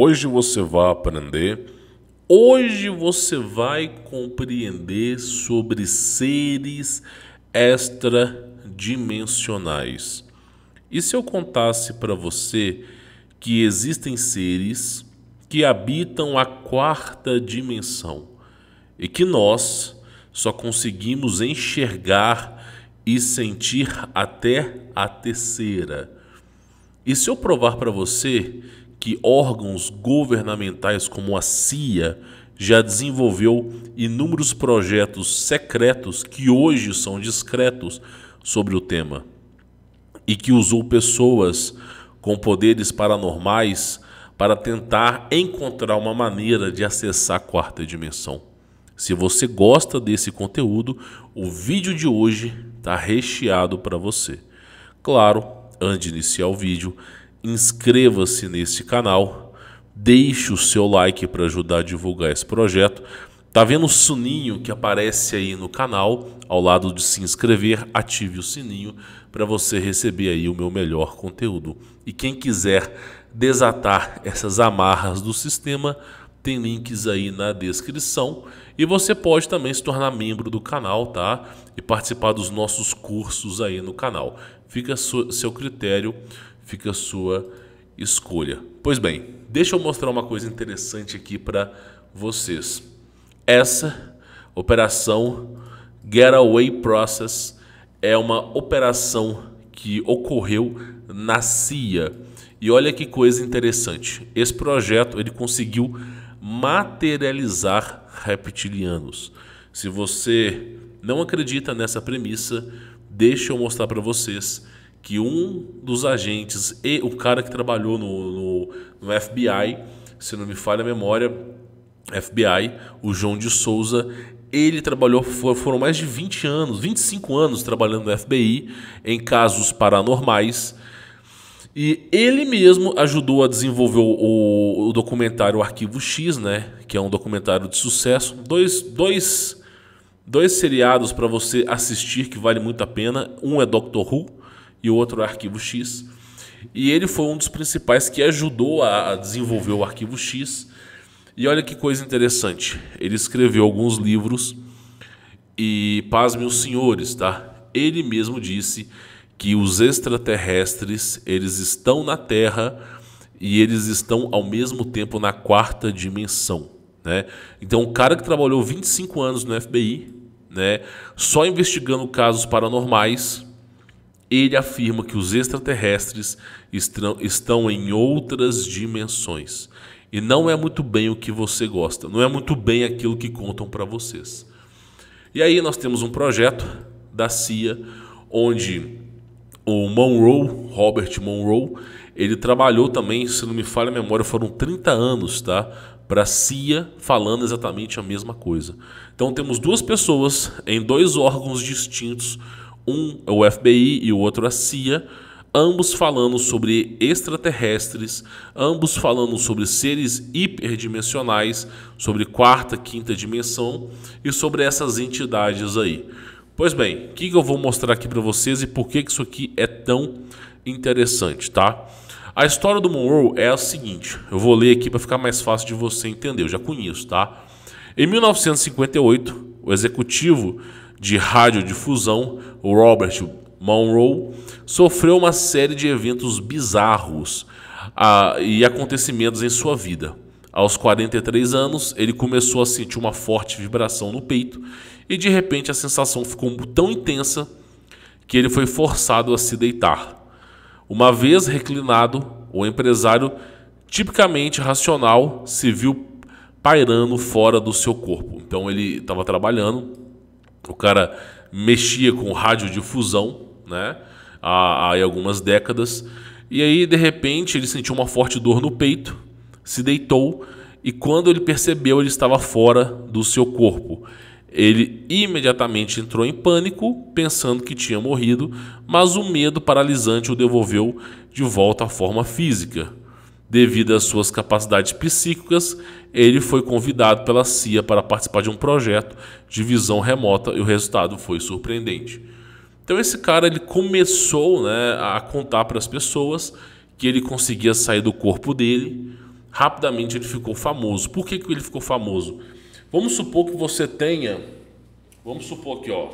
Hoje você vai aprender, hoje você vai compreender sobre seres extradimensionais. E se eu contasse para você que existem seres que habitam a quarta dimensão e que nós só conseguimos enxergar e sentir até a terceira. E se eu provar para você que órgãos governamentais como a CIA já desenvolveu inúmeros projetos secretos que hoje são discretos sobre o tema e que usou pessoas com poderes paranormais para tentar encontrar uma maneira de acessar a quarta dimensão. Se você gosta desse conteúdo, o vídeo de hoje está recheado para você. Claro, antes de iniciar o vídeo, inscreva-se nesse canal, deixe o seu like para ajudar a divulgar esse projeto. Tá vendo o sininho que aparece aí no canal, ao lado de se inscrever, ative o sininho para você receber aí o meu melhor conteúdo. E quem quiser desatar essas amarras do sistema, tem links aí na descrição e você pode também se tornar membro do canal, tá? E participar dos nossos cursos aí no canal. Fica a seu critério fica a sua escolha. Pois bem, deixa eu mostrar uma coisa interessante aqui para vocês. Essa operação Getaway Process é uma operação que ocorreu na CIA. E olha que coisa interessante. Esse projeto ele conseguiu materializar reptilianos. Se você não acredita nessa premissa, deixa eu mostrar para vocês que um dos agentes e o cara que trabalhou no, no, no FBI, se não me falha a memória, FBI, o João de Souza, ele trabalhou, foram mais de 20 anos, 25 anos trabalhando no FBI em casos paranormais. E ele mesmo ajudou a desenvolver o, o documentário Arquivo X, né? Que é um documentário de sucesso. Dois, dois, dois seriados para você assistir que vale muito a pena. Um é Doctor Who, e o outro Arquivo X. E ele foi um dos principais que ajudou a desenvolver o Arquivo X. E olha que coisa interessante, ele escreveu alguns livros e pasmem os senhores, tá? Ele mesmo disse que os extraterrestres, eles estão na Terra e eles estão ao mesmo tempo na quarta dimensão, né? Então, o cara que trabalhou 25 anos no FBI, né, só investigando casos paranormais, ele afirma que os extraterrestres estão em outras dimensões. E não é muito bem o que você gosta, não é muito bem aquilo que contam para vocês. E aí nós temos um projeto da CIA onde o Monroe, Robert Monroe, ele trabalhou também, se não me falha a memória, foram 30 anos, tá? Para a CIA falando exatamente a mesma coisa. Então temos duas pessoas em dois órgãos distintos um é o FBI e o outro é a CIA, ambos falando sobre extraterrestres, ambos falando sobre seres hiperdimensionais, sobre quarta, quinta dimensão e sobre essas entidades aí. Pois bem, o que, que eu vou mostrar aqui para vocês e por que, que isso aqui é tão interessante, tá? A história do Monroe é a seguinte, eu vou ler aqui para ficar mais fácil de você entender, eu já conheço, tá? Em 1958, o executivo de radiodifusão, Robert Monroe, sofreu uma série de eventos bizarros ah, e acontecimentos em sua vida. Aos 43 anos, ele começou a sentir uma forte vibração no peito e de repente a sensação ficou tão intensa que ele foi forçado a se deitar. Uma vez reclinado, o empresário, tipicamente racional, se viu pairando fora do seu corpo. Então ele estava trabalhando o cara mexia com radiodifusão, né? Há, há algumas décadas. E aí, de repente, ele sentiu uma forte dor no peito, se deitou e quando ele percebeu, ele estava fora do seu corpo. Ele imediatamente entrou em pânico, pensando que tinha morrido, mas o medo paralisante o devolveu de volta à forma física. Devido às suas capacidades psíquicas, ele foi convidado pela CIA para participar de um projeto de visão remota e o resultado foi surpreendente. Então esse cara ele começou né, a contar para as pessoas que ele conseguia sair do corpo dele. Rapidamente ele ficou famoso. Por que, que ele ficou famoso? Vamos supor que você tenha, vamos supor aqui ó,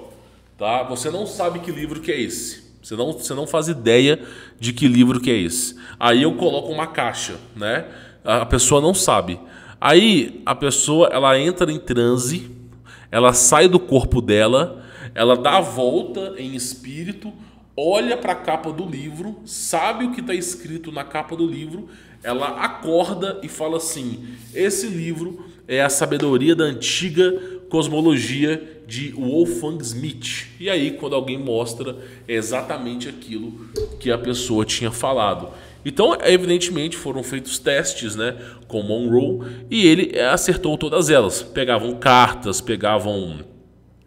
tá? Você não sabe que livro que é esse. Você não, você não faz ideia de que livro que é esse. Aí eu coloco uma caixa, né? A pessoa não sabe. Aí a pessoa ela entra em transe, ela sai do corpo dela, ela dá a volta em espírito, olha para a capa do livro, sabe o que está escrito na capa do livro, ela acorda e fala assim: esse livro é a sabedoria da antiga cosmologia de Wolfgang Smith. E aí, quando alguém mostra é exatamente aquilo que a pessoa tinha falado. Então, evidentemente, foram feitos testes né, com Monroe e ele eh, acertou todas elas. Pegavam cartas, pegavam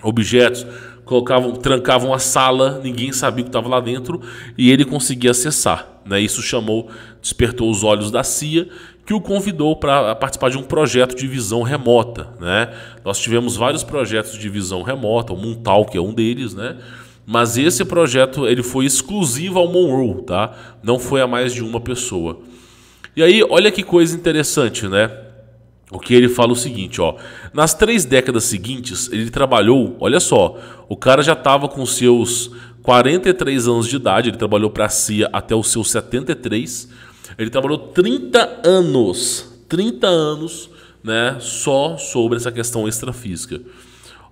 objetos, colocavam, trancavam a sala, ninguém sabia o que estava lá dentro e ele conseguia acessar. Né? Isso chamou, despertou os olhos da CIA que o convidou para participar de um projeto de visão remota. Né? Nós tivemos vários projetos de visão remota, o Montal, que é um deles, né? mas esse projeto ele foi exclusivo ao Monroe, tá? não foi a mais de uma pessoa. E aí, olha que coisa interessante, né? O que ele fala o seguinte, ó. Nas três décadas seguintes, ele trabalhou, olha só, o cara já estava com seus 43 anos de idade, ele trabalhou para a CIA até os seus 73 ele trabalhou 30 anos, 30 anos, né, só sobre essa questão extrafísica.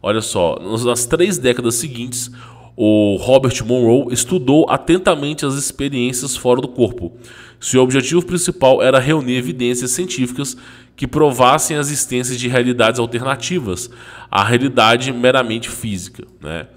Olha só, nas três décadas seguintes, o Robert Monroe estudou atentamente as experiências fora do corpo. Seu objetivo principal era reunir evidências científicas que provassem a existência de realidades alternativas à realidade meramente física. Né?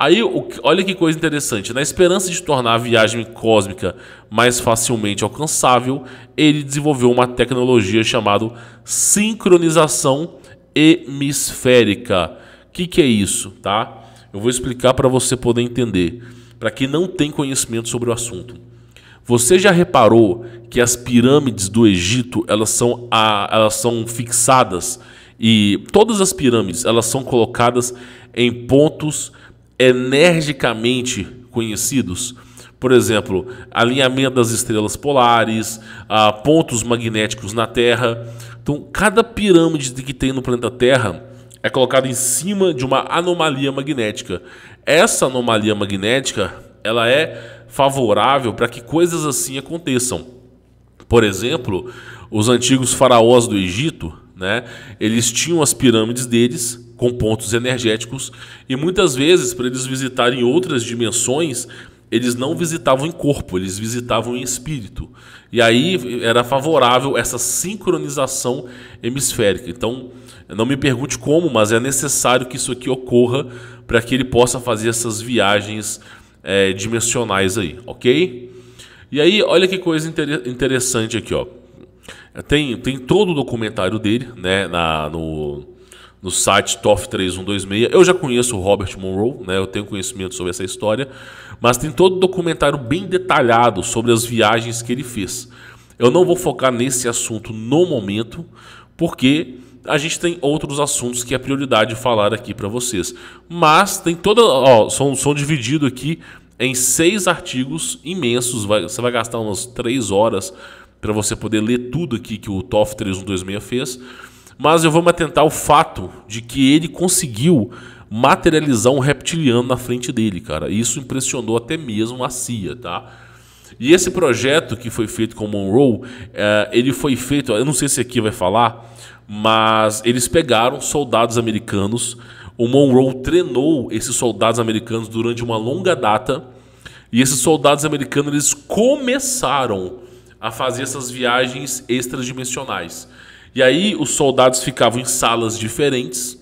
Aí, olha que coisa interessante. Na esperança de tornar a viagem cósmica mais facilmente alcançável, ele desenvolveu uma tecnologia chamada sincronização hemisférica. O que, que é isso? Tá? Eu vou explicar para você poder entender, para quem não tem conhecimento sobre o assunto. Você já reparou que as pirâmides do Egito elas são, a, elas são fixadas e todas as pirâmides elas são colocadas em pontos energicamente conhecidos. Por exemplo, alinhamento das estrelas polares, ah, pontos magnéticos na Terra. Então, cada pirâmide que tem no planeta Terra é colocada em cima de uma anomalia magnética. Essa anomalia magnética ela é favorável para que coisas assim aconteçam. Por exemplo, os antigos faraós do Egito, né, eles tinham as pirâmides deles com pontos energéticos e muitas vezes para eles visitarem outras dimensões eles não visitavam em corpo, eles visitavam em espírito. E aí era favorável essa sincronização hemisférica. Então, não me pergunte como, mas é necessário que isso aqui ocorra para que ele possa fazer essas viagens é, dimensionais aí, ok? E aí, olha que coisa interessante aqui, ó. Tem, tem todo o documentário dele, né, na, no, no site TOF3126. Eu já conheço o Robert Monroe, né? eu tenho conhecimento sobre essa história, mas tem todo o documentário bem detalhado sobre as viagens que ele fez. Eu não vou focar nesse assunto no momento, porque a gente tem outros assuntos que é prioridade falar aqui para vocês. Mas tem toda. Ó, são, são divididos aqui em seis artigos imensos. Vai, você vai gastar umas três horas para você poder ler tudo aqui que o TOF 3126 fez mas eu vou me atentar ao fato de que ele conseguiu materializar um reptiliano na frente dele, cara. Isso impressionou até mesmo a CIA, tá? E esse projeto que foi feito com o Monroe, é, ele foi feito, eu não sei se aqui vai falar, mas eles pegaram soldados americanos. O Monroe treinou esses soldados americanos durante uma longa data. E esses soldados americanos eles começaram a fazer essas viagens extradimensionais. E aí os soldados ficavam em salas diferentes,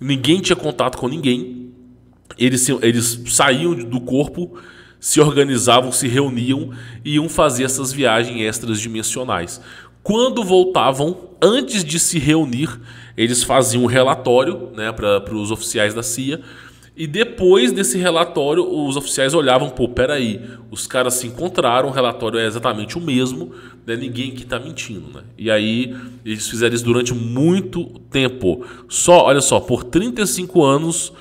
ninguém tinha contato com ninguém, eles, eles saíam do corpo, se organizavam, se reuniam e iam fazer essas viagens extras dimensionais. Quando voltavam, antes de se reunir, eles faziam um relatório né, para os oficiais da CIA e depois desse relatório, os oficiais olhavam, pô, peraí, os caras se encontraram, o relatório é exatamente o mesmo, né? ninguém aqui tá mentindo, né? E aí eles fizeram isso durante muito tempo. Só, olha só, por 35 anos,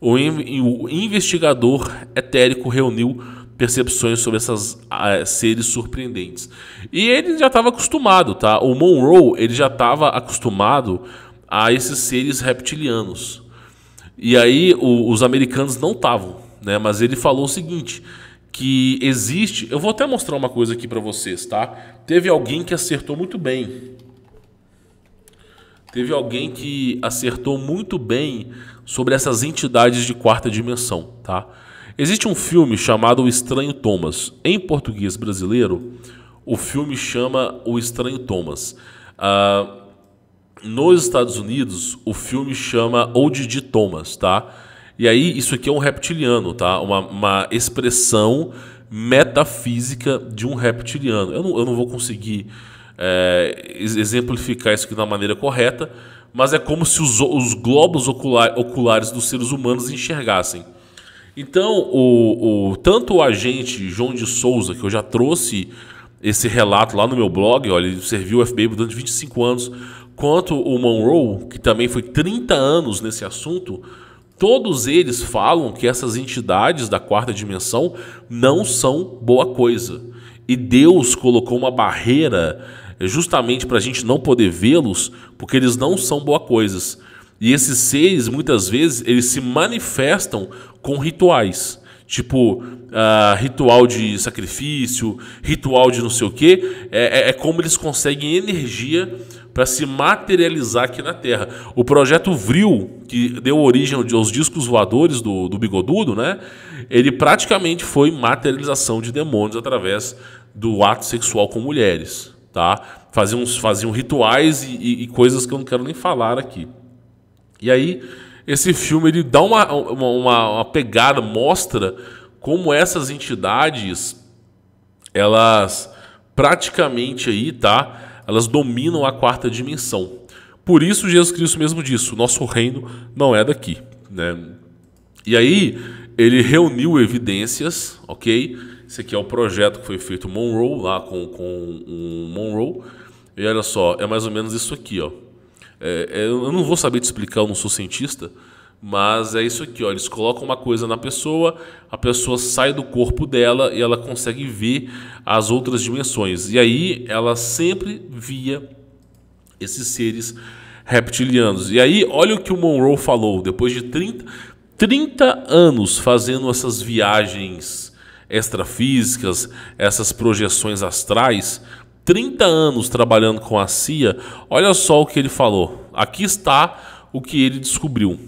o, o investigador etérico reuniu percepções sobre essas seres surpreendentes. E ele já estava acostumado, tá? O Monroe, ele já estava acostumado a esses seres reptilianos. E aí o, os americanos não estavam, né? Mas ele falou o seguinte, que existe, eu vou até mostrar uma coisa aqui para vocês, tá? Teve alguém que acertou muito bem. Teve alguém que acertou muito bem sobre essas entidades de quarta dimensão, tá? Existe um filme chamado O Estranho Thomas. Em português brasileiro, o filme chama O Estranho Thomas. Uh, nos Estados Unidos, o filme chama Old de Thomas, tá? E aí, isso aqui é um reptiliano, tá? Uma, uma expressão metafísica de um reptiliano. Eu não, eu não vou conseguir é, exemplificar isso aqui da maneira correta, mas é como se os, os globos ocular, oculares dos seres humanos enxergassem. Então, o, o, tanto o agente João de Souza, que eu já trouxe esse relato lá no meu blog, ele serviu o FBI durante 25 anos quanto o Monroe, que também foi 30 anos nesse assunto, todos eles falam que essas entidades da quarta dimensão não são boa coisa. E Deus colocou uma barreira eh, justamente para a gente não poder vê-los, porque eles não são boa coisas. E esses seres, muitas vezes, eles se manifestam com rituais. Tipo, uh, ritual de sacrifício, ritual de não sei o quê. É, é, é como eles conseguem energia para se materializar aqui na Terra. O projeto Vril, que deu origem aos discos voadores do, do Bigodudo, né? ele praticamente foi materialização de demônios através do ato sexual com mulheres. Tá? Faziam, faziam rituais e, e, e coisas que eu não quero nem falar aqui. E aí, esse filme ele dá uma, uma, uma pegada, mostra como essas entidades, elas praticamente aí, tá? elas dominam a quarta dimensão. Por isso Jesus Cristo mesmo disse, nosso reino não é daqui. Né? E aí ele reuniu evidências, ok? Esse aqui é o projeto que foi feito Monroe, lá com, com um Monroe. E olha só, é mais ou menos isso aqui, ó. É, é eu não vou saber te explicar, eu não sou cientista, mas é isso aqui, ó, eles colocam uma coisa na pessoa, a pessoa sai do corpo dela e ela consegue ver as outras dimensões. E aí ela sempre via esses seres reptilianos. E aí, olha o que o Monroe falou, depois de 30, 30 anos fazendo essas viagens extrafísicas, essas projeções astrais, 30 anos trabalhando com a CIA, olha só o que ele falou. Aqui está o que ele descobriu.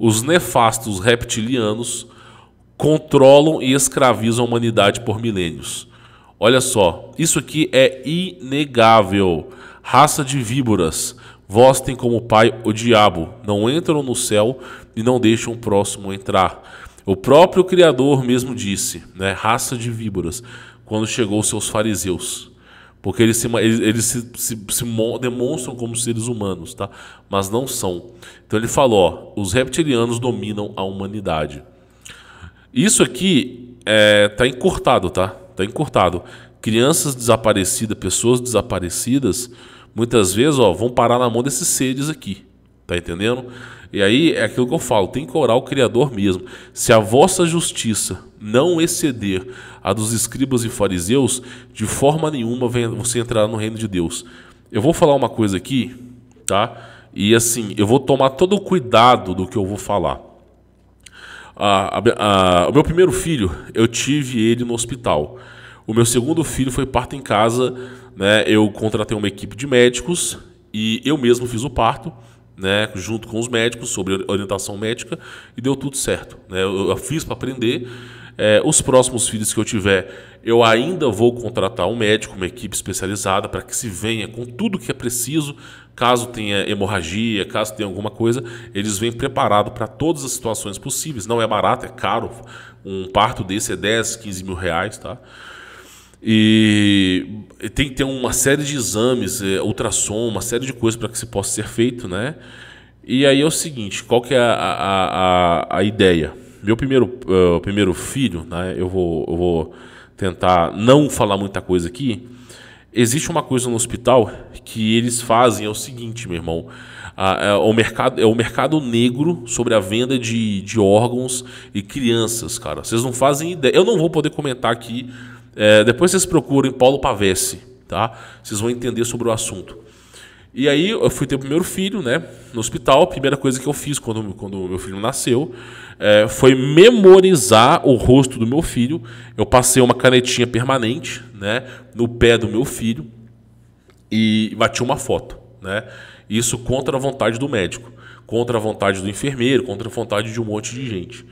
Os nefastos reptilianos controlam e escravizam a humanidade por milênios. Olha só, isso aqui é inegável. Raça de víboras, vós tem como pai o diabo, não entram no céu e não deixam o próximo entrar. O próprio Criador mesmo disse, né, raça de víboras, quando chegou seus fariseus. Porque eles, se, eles, eles se, se, se, demonstram como seres humanos, tá? mas não são. Então ele falou: ó, os reptilianos dominam a humanidade. Isso aqui é, tá encurtado, tá? Tá encurtado. Crianças desaparecidas, pessoas desaparecidas, muitas vezes ó, vão parar na mão desses seres aqui. Tá entendendo? E aí é aquilo que eu falo, tem que orar o Criador mesmo. Se a vossa justiça não exceder a dos escribas e fariseus, de forma nenhuma você entrará no reino de Deus. Eu vou falar uma coisa aqui, tá? E assim, eu vou tomar todo o cuidado do que eu vou falar. o meu primeiro filho, eu tive ele no hospital. O meu segundo filho foi parto em casa, né? Eu contratei uma equipe de médicos e eu mesmo fiz o parto né, junto com os médicos, sobre orientação médica, e deu tudo certo. Né? Eu, eu fiz para aprender. É, os próximos filhos que eu tiver, eu ainda vou contratar um médico, uma equipe especializada, para que se venha com tudo que é preciso, caso tenha hemorragia, caso tenha alguma coisa, eles vêm preparados para todas as situações possíveis. Não é barato, é caro. Um parto desse é 10, 15 mil reais, tá? E tem que ter uma série de exames, é, ultrassom, uma série de coisas para que se possa ser feito, né? E aí é o seguinte, qual que é a, a, a, a ideia? Meu primeiro, uh, primeiro filho, né? Eu vou, eu vou tentar não falar muita coisa aqui. Existe uma coisa no hospital que eles fazem, é o seguinte, meu irmão. é, o mercado, é o mercado negro sobre a venda de, de órgãos e crianças, cara. Vocês não fazem ideia. Eu não vou poder comentar aqui é, depois vocês procurem Paulo Pavesse, tá? Vocês vão entender sobre o assunto. E aí eu fui ter o primeiro filho, né? No hospital, a primeira coisa que eu fiz quando, quando meu filho nasceu é, foi memorizar o rosto do meu filho. Eu passei uma canetinha permanente, né? No pé do meu filho e bati uma foto, né? Isso contra a vontade do médico, contra a vontade do enfermeiro, contra a vontade de um monte de gente.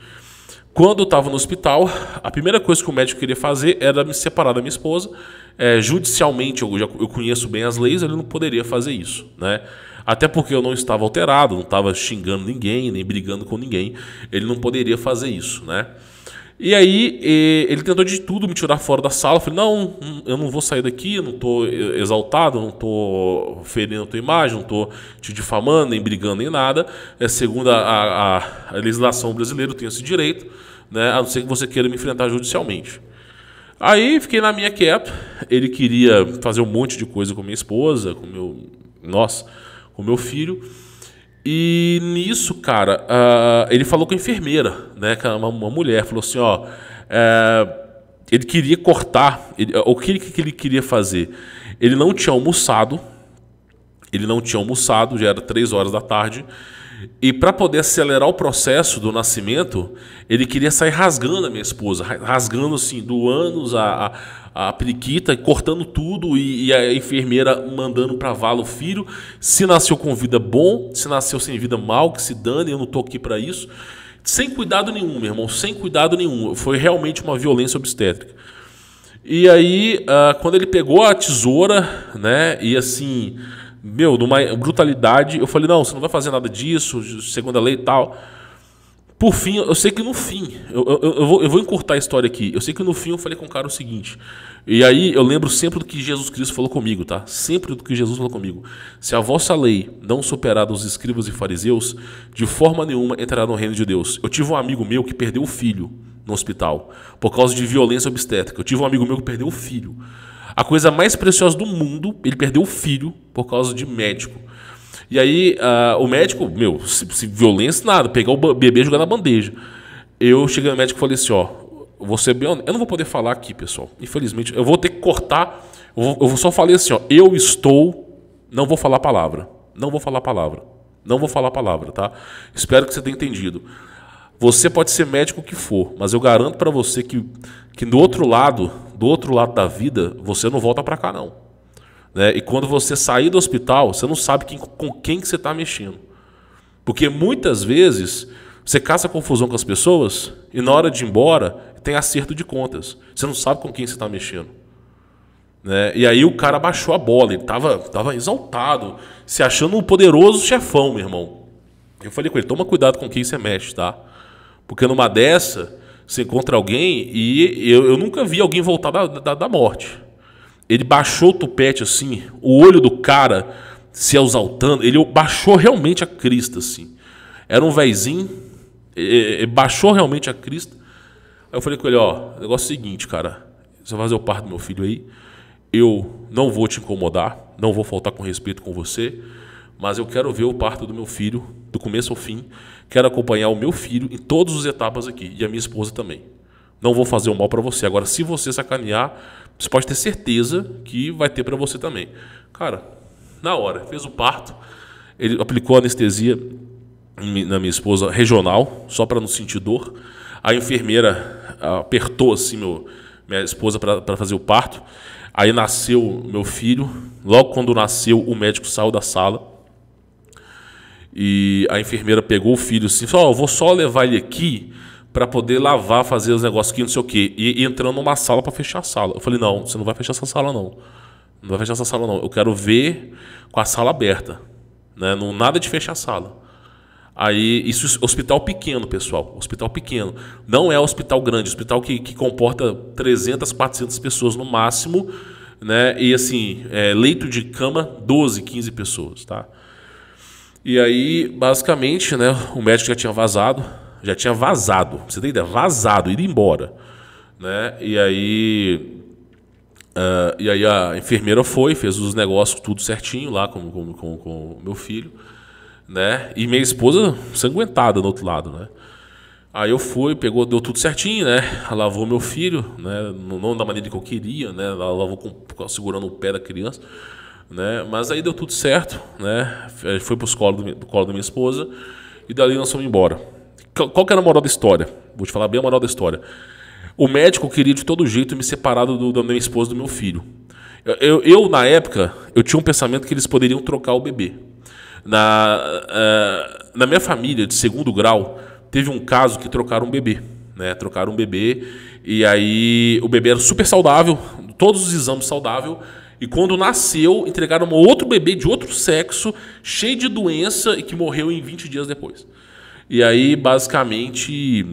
Quando eu estava no hospital, a primeira coisa que o médico queria fazer era me separar da minha esposa. É, judicialmente, eu, já, eu conheço bem as leis, ele não poderia fazer isso, né? Até porque eu não estava alterado, não estava xingando ninguém, nem brigando com ninguém. Ele não poderia fazer isso, né? E aí ele tentou de tudo me tirar fora da sala. Eu falei, não, eu não vou sair daqui, eu não estou exaltado, não estou ferindo a tua imagem, não estou te difamando, nem brigando, nem nada. É, segundo a, a, a legislação brasileira, eu tenho esse direito, né? A não ser que você queira me enfrentar judicialmente. Aí fiquei na minha quieto. Ele queria fazer um monte de coisa com minha esposa, com meu. Nossa, com meu filho. E nisso, cara, uh, ele falou com a enfermeira, né? É uma, uma mulher, falou assim, ó. Uh, ele queria cortar. Ele, o que, que ele queria fazer? Ele não tinha almoçado, ele não tinha almoçado, já era 3 horas da tarde. E para poder acelerar o processo do nascimento, ele queria sair rasgando a minha esposa, rasgando assim, do ânus a, a, a periquita, cortando tudo e, e a enfermeira mandando para vala o filho. Se nasceu com vida bom, se nasceu sem vida mal, que se dane, eu não tô aqui para isso. Sem cuidado nenhum, meu irmão, sem cuidado nenhum. Foi realmente uma violência obstétrica. E aí, ah, quando ele pegou a tesoura, né, e assim meu, numa brutalidade. Eu falei, não, você não vai fazer nada disso, segunda lei e tal. Por fim, eu sei que no fim, eu, eu, eu, vou, eu vou encurtar a história aqui. Eu sei que no fim eu falei com o cara o seguinte. E aí eu lembro sempre do que Jesus Cristo falou comigo, tá? Sempre do que Jesus falou comigo. Se a vossa lei não superar dos escribas e fariseus, de forma nenhuma entrará no reino de Deus. Eu tive um amigo meu que perdeu o filho no hospital por causa de violência obstétrica. Eu tive um amigo meu que perdeu o filho a coisa mais preciosa do mundo, ele perdeu o filho por causa de médico. E aí uh, o médico, meu, se, se violência nada, pegar o bebê e jogar na bandeja. Eu cheguei no médico e falei assim, ó, você é eu não vou poder falar aqui, pessoal. Infelizmente, eu vou ter que cortar. Eu, vou, eu só falei assim, ó, eu estou, não vou falar palavra, não vou falar palavra, não vou falar palavra, tá? Espero que você tenha entendido. Você pode ser médico o que for, mas eu garanto para você que, que no outro lado do outro lado da vida, você não volta para cá não. Né? E quando você sair do hospital, você não sabe quem, com quem que você está mexendo. Porque muitas vezes você caça confusão com as pessoas e na hora de ir embora tem acerto de contas. Você não sabe com quem você está mexendo. Né? E aí o cara baixou a bola, ele tava, tava exaltado, se achando um poderoso chefão, meu irmão. Eu falei com ele, toma cuidado com quem você mexe, tá? Porque numa dessa, você encontra alguém e eu, eu nunca vi alguém voltar da, da, da morte. Ele baixou o tupete assim, o olho do cara se exaltando. Ele baixou realmente a crista assim. Era um vizinho baixou realmente a crista. Aí eu falei com ele: ó, negócio é o seguinte, cara, você vai fazer o parto do meu filho aí. Eu não vou te incomodar, não vou faltar com respeito com você mas eu quero ver o parto do meu filho, do começo ao fim. Quero acompanhar o meu filho em todas as etapas aqui e a minha esposa também. Não vou fazer o mal para você. Agora, se você sacanear, você pode ter certeza que vai ter para você também. Cara, na hora, fez o parto, ele aplicou anestesia na minha esposa regional, só para não sentir dor. A enfermeira apertou assim meu, minha esposa para fazer o parto. Aí nasceu meu filho. Logo quando nasceu, o médico saiu da sala e a enfermeira pegou o filho assim, ó, oh, vou só levar ele aqui para poder lavar, fazer os negócios aqui, não sei o quê. E, e entrando numa sala para fechar a sala. Eu falei, não, você não vai fechar essa sala, não. Não vai fechar essa sala, não. Eu quero ver com a sala aberta. Né? Não, nada de fechar a sala. Aí, isso hospital pequeno, pessoal. Hospital pequeno. Não é hospital grande, hospital que, que comporta 300, 400 pessoas no máximo, né? E assim, é, leito de cama, 12, 15 pessoas, tá? E aí, basicamente, né, o médico já tinha vazado, já tinha vazado, você tem ideia? Vazado, ido embora, né? E aí, uh, e aí a enfermeira foi, fez os negócios tudo certinho lá com com, com, com meu filho, né? E minha esposa sanguentada do outro lado, né? Aí eu fui, pegou, deu tudo certinho, né? Lavou meu filho, né? Não, não da maneira que eu queria, né? lavou com, segurando o pé da criança. Né? Mas aí deu tudo certo, né? Foi pro colo, do, colo da minha esposa e dali nós fomos embora. Qual que era a moral da história? Vou te falar bem a moral da história. O médico queria de todo jeito me separar do, da minha esposa e do meu filho. Eu, eu, eu, na época, eu tinha um pensamento que eles poderiam trocar o bebê. Na, uh, na minha família, de segundo grau, teve um caso que trocaram um bebê. Né? Trocaram um bebê e aí o bebê era super saudável, todos os exames saudáveis e quando nasceu, entregaram outro bebê de outro sexo, cheio de doença e que morreu em 20 dias depois. E aí, basicamente,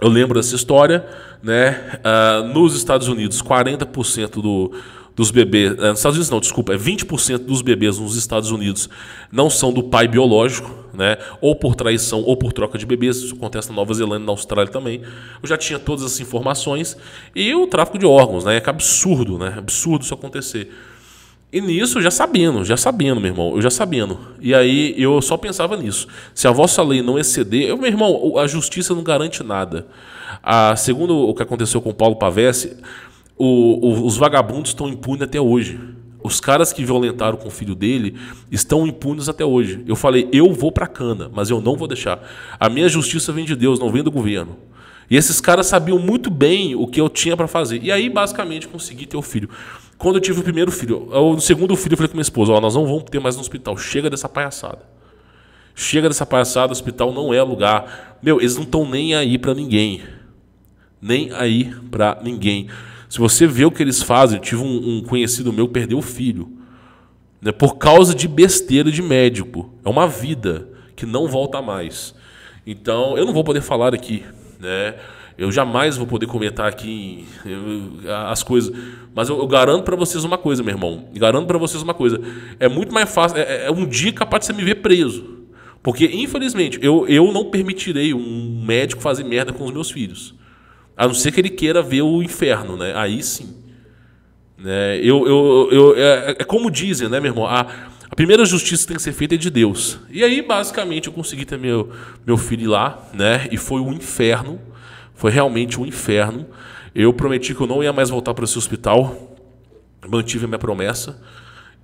eu lembro dessa história, né? Uh, nos Estados Unidos, 40% do, dos bebês. Eh, nos Estados Unidos, não, desculpa, é 20% dos bebês nos Estados Unidos não são do pai biológico, né? Ou por traição ou por troca de bebês. Isso acontece na Nova Zelândia e na Austrália também. Eu já tinha todas essas informações. E o tráfico de órgãos, né? É absurdo, né? Absurdo isso acontecer. E nisso, já sabendo, já sabendo, meu irmão, eu já sabendo. E aí eu só pensava nisso. Se a vossa lei não exceder, eu, meu irmão, a justiça não garante nada. A, ah, segundo o que aconteceu com Paulo Pavese, o, o, os vagabundos estão impunes até hoje. Os caras que violentaram com o filho dele estão impunes até hoje. Eu falei, eu vou para cana, mas eu não vou deixar. A minha justiça vem de Deus, não vem do governo. E esses caras sabiam muito bem o que eu tinha para fazer. E aí, basicamente, consegui ter o filho. Quando eu tive o primeiro filho, o segundo filho, eu falei com minha esposa: Ó, nós não vamos ter mais no hospital. Chega dessa palhaçada. Chega dessa palhaçada, hospital não é lugar. Meu, eles não estão nem aí para ninguém. Nem aí para ninguém. Se você vê o que eles fazem, eu tive um, um conhecido meu que perdeu o filho. Né, por causa de besteira de médico. É uma vida que não volta mais. Então, eu não vou poder falar aqui. Né? Eu jamais vou poder comentar aqui as coisas. Mas eu, eu garanto para vocês uma coisa, meu irmão. Garanto para vocês uma coisa. É muito mais fácil. É, é, é, um dia capaz de você me ver preso. Porque, infelizmente, eu, eu não permitirei um médico fazer merda com os meus filhos. A não ser que ele queira ver o inferno, né? Aí sim. Né? Eu, eu, eu, é, é como dizem, né, meu irmão? A, a primeira justiça que tem que ser feita é de Deus. E aí, basicamente, eu consegui ter meu, meu filho lá, né? E foi um inferno. Foi realmente um inferno. Eu prometi que eu não ia mais voltar para esse hospital. Mantive a minha promessa.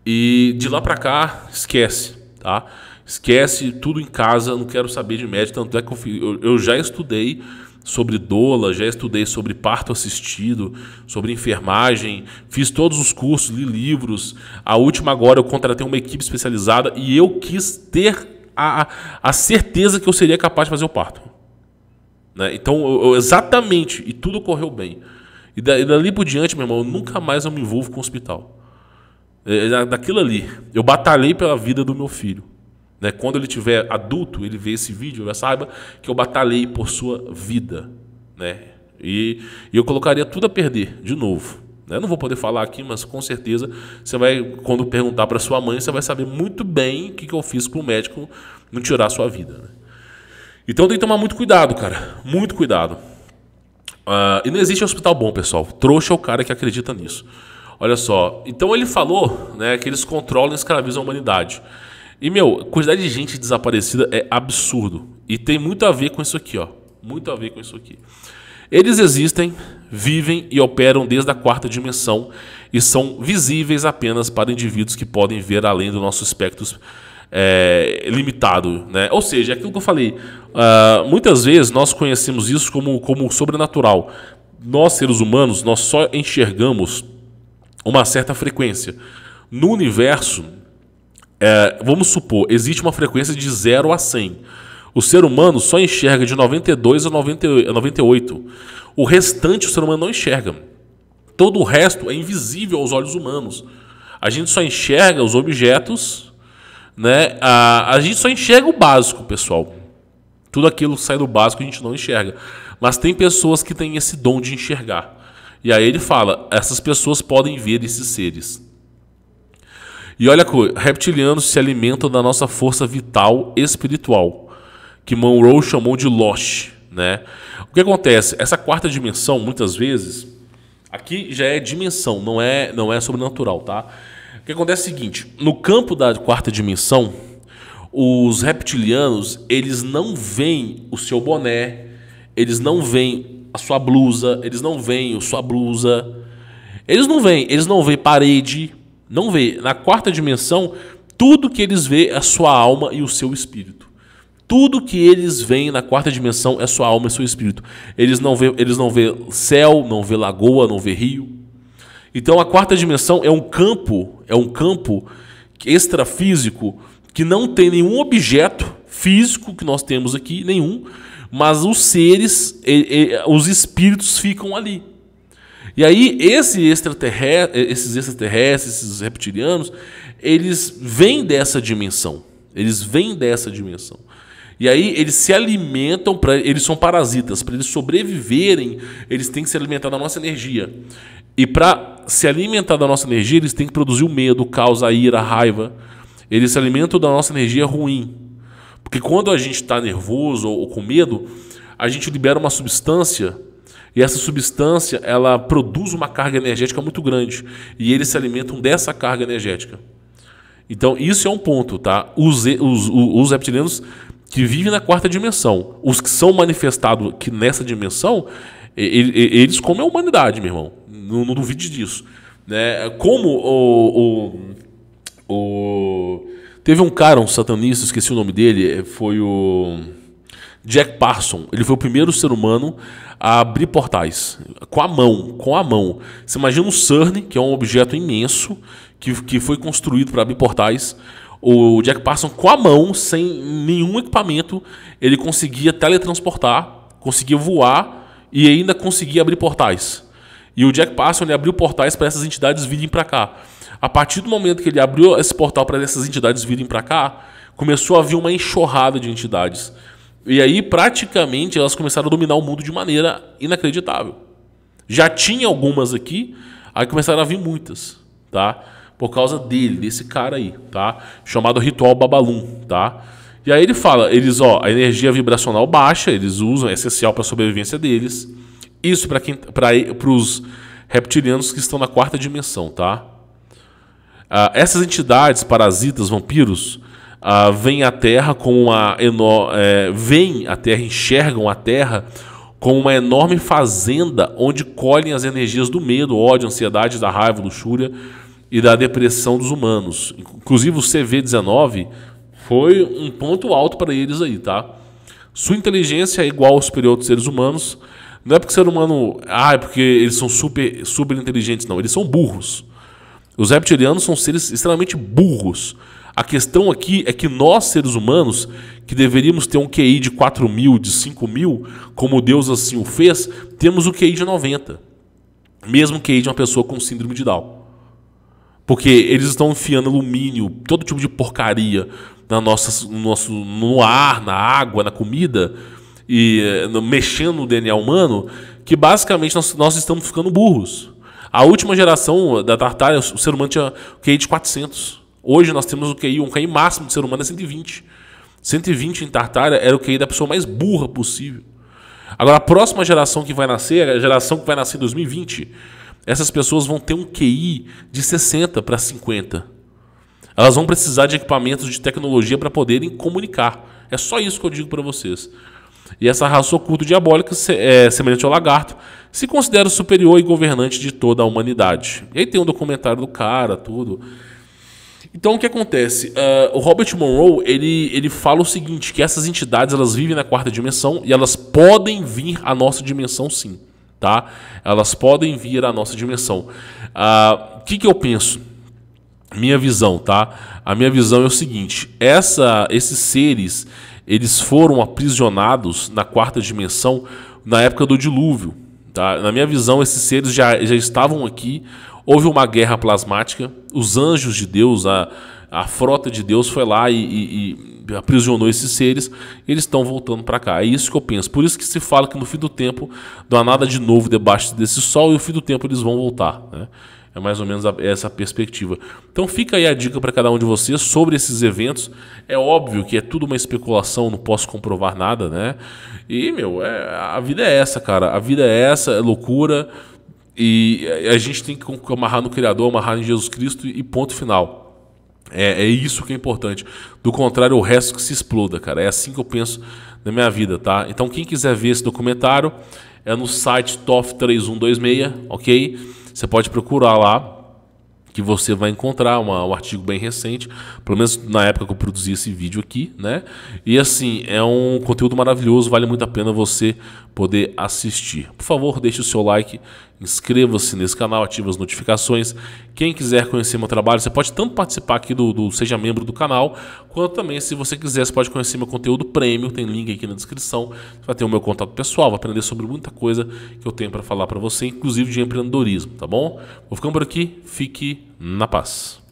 E de lá para cá, esquece, tá? Esquece tudo em casa, não quero saber de médico. Tanto é que eu, eu já estudei sobre doula, já estudei sobre parto assistido, sobre enfermagem, fiz todos os cursos, li livros. A última agora eu contratei uma equipe especializada e eu quis ter a, a, certeza que eu seria capaz de fazer o parto. Né? Então, eu, eu, exatamente, e tudo correu bem. E, da, e dali por diante, meu irmão, eu nunca mais eu me envolvo com o hospital. É, é daquilo ali, eu batalhei pela vida do meu filho. Né? Quando ele tiver adulto, ele vê esse vídeo, já saiba que eu batalhei por sua vida. Né? E, e eu colocaria tudo a perder, de novo. Né? não vou poder falar aqui, mas com certeza você vai, quando perguntar para sua mãe, você vai saber muito bem o que, que eu fiz para o médico não tirar a sua vida. Né? Então tem que tomar muito cuidado, cara. Muito cuidado. Uh, e não existe hospital bom, pessoal. Trouxa é o cara que acredita nisso. Olha só. Então ele falou né, que eles controlam e escravizam a humanidade. E, meu, a quantidade de gente desaparecida é absurdo. E tem muito a ver com isso aqui, ó. Muito a ver com isso aqui. Eles existem, vivem e operam desde a quarta dimensão e são visíveis apenas para indivíduos que podem ver além do nosso espectro é, limitado. Né? Ou seja, é aquilo que eu falei, uh, muitas vezes nós conhecemos isso como, como sobrenatural. Nós, seres humanos, nós só enxergamos uma certa frequência. No universo, é, vamos supor, existe uma frequência de 0 a 100. O ser humano só enxerga de 92 a 98. O restante o ser humano não enxerga. Todo o resto é invisível aos olhos humanos. A gente só enxerga os objetos, né? A, a gente só enxerga o básico, pessoal. Tudo aquilo que sai do básico a gente não enxerga. Mas tem pessoas que têm esse dom de enxergar. E aí ele fala: essas pessoas podem ver esses seres. E olha a coisa, reptilianos se alimentam da nossa força vital espiritual, que Monroe chamou de Losh. Né? O que acontece? Essa quarta dimensão, muitas vezes, aqui já é dimensão, não é, não é sobrenatural, tá? O que acontece é o seguinte, no campo da quarta dimensão, os reptilianos, eles não veem o seu boné, eles não veem a sua blusa, eles não veem a sua blusa, eles não veem, eles não veem parede, não vê. Na quarta dimensão, tudo que eles vê é sua alma e o seu espírito. Tudo que eles veem na quarta dimensão é sua alma e seu espírito. Eles não vê, eles não vê céu, não vê lagoa, não vê rio. Então a quarta dimensão é um campo, é um campo extrafísico que não tem nenhum objeto físico que nós temos aqui, nenhum, mas os seres, os espíritos ficam ali. E aí esse extraterrestre, esses extraterrestres, esses reptilianos, eles vêm dessa dimensão. Eles vêm dessa dimensão. E aí eles se alimentam, pra, eles são parasitas. Para eles sobreviverem, eles têm que se alimentar da nossa energia. E para se alimentar da nossa energia, eles têm que produzir o medo, o caos, a ira, a raiva. Eles se alimentam da nossa energia ruim. Porque quando a gente está nervoso ou, ou com medo, a gente libera uma substância e essa substância, ela produz uma carga energética muito grande e eles se alimentam dessa carga energética. Então, isso é um ponto, tá? Os, os, os reptilianos que vivem na quarta dimensão, os que são manifestados que nessa dimensão, eles comem a humanidade, meu irmão. Não, não duvide disso. Né? Como o, o, o, Teve um cara, um satanista, esqueci o nome dele, foi o. Jack Parson, ele foi o primeiro ser humano a abrir portais com a mão, com a mão. Você imagina um CERN, que é um objeto imenso que, que foi construído para abrir portais. O Jack Parson com a mão, sem nenhum equipamento, ele conseguia teletransportar, conseguia voar e ainda conseguia abrir portais. E o Jack Parson ele abriu portais para essas entidades virem para cá. A partir do momento que ele abriu esse portal para essas entidades virem para cá, começou a vir uma enxurrada de entidades. E aí, praticamente, elas começaram a dominar o mundo de maneira inacreditável. Já tinha algumas aqui, aí começaram a vir muitas, tá? Por causa dele, desse cara aí, tá? Chamado Ritual Babalum, tá? E aí ele fala, eles, ó, a energia vibracional baixa, eles usam, é essencial para a sobrevivência deles. Isso para quem para os reptilianos que estão na quarta dimensão, tá? Ah, essas entidades, parasitas, vampiros, ah, veem a Terra como uma enorme. É, veem a Terra, enxergam a Terra como uma enorme fazenda onde colhem as energias do medo, ódio, ansiedade, da raiva, luxúria e da depressão dos humanos. Inclusive o CV-19 foi um ponto alto para eles aí, tá? Sua inteligência é igual ou superior dos seres humanos. Não é porque o ser humano. Ah, é porque eles são super, super inteligentes, não. Eles são burros. Os reptilianos são seres extremamente burros. A questão aqui é que nós, seres humanos, que deveríamos ter um QI de 4 mil, de 5 mil, como Deus assim o fez, temos o QI de 90. Mesmo QI de uma pessoa com síndrome de Down. Porque eles estão enfiando alumínio, todo tipo de porcaria na nossa, no, nosso, no ar, na água, na comida, e eh, no, mexendo no DNA humano, que basicamente nós, nós estamos ficando burros. A última geração da Tartária, o ser humano tinha QI de 400. Hoje nós temos o QI, um QI máximo de ser humano é 120. 120 em Tartária era o QI da pessoa mais burra possível. Agora, a próxima geração que vai nascer, a geração que vai nascer em 2020, essas pessoas vão ter um QI de 60 para 50. Elas vão precisar de equipamentos de tecnologia para poderem comunicar. É só isso que eu digo para vocês. E essa raça oculta diabólica, é, semelhante ao lagarto, se considera superior e governante de toda a humanidade. E aí tem um documentário do cara, tudo. Então o que acontece? Uh, o Robert Monroe ele, ele fala o seguinte: que essas entidades elas vivem na quarta dimensão e elas podem vir à nossa dimensão sim. Tá? Elas podem vir à nossa dimensão. Ah, o uh, que, que eu penso? Minha visão, tá? A minha visão é o seguinte: essa, esses seres eles foram aprisionados na quarta dimensão na época do dilúvio. Tá? Na minha visão, esses seres já, já estavam aqui Houve uma guerra plasmática, os anjos de Deus, a, a frota de Deus foi lá e, e, e aprisionou esses seres, eles estão voltando para cá. É isso que eu penso. Por isso que se fala que no fim do tempo não há nada de novo debaixo desse sol e no fim do tempo eles vão voltar. Né? É mais ou menos a, essa perspectiva. Então fica aí a dica para cada um de vocês sobre esses eventos. É óbvio que é tudo uma especulação, não posso comprovar nada, né? E, meu, é, a vida é essa, cara. A vida é essa, é loucura. E a gente tem que amarrar no Criador, amarrar em Jesus Cristo e ponto final. É, é, isso que é importante. Do contrário, o resto que se exploda, cara. É assim que eu penso na minha vida, tá? Então, quem quiser ver esse documentário, é no site TOF3126, ok? Você pode procurar lá, que você vai encontrar uma, um artigo bem recente, pelo menos na época que eu produzi esse vídeo aqui, né? E assim, é um conteúdo maravilhoso, vale muito a pena você poder assistir. Por favor, deixe o seu like Inscreva-se nesse canal, ative as notificações. Quem quiser conhecer meu trabalho, você pode tanto participar aqui do, do Seja Membro do canal, quanto também, se você quiser, você pode conhecer meu conteúdo prêmio, tem link aqui na descrição. Você vai ter o meu contato pessoal, vai aprender sobre muita coisa que eu tenho para falar para você, inclusive de empreendedorismo, tá bom? Vou ficando por aqui, fique na paz.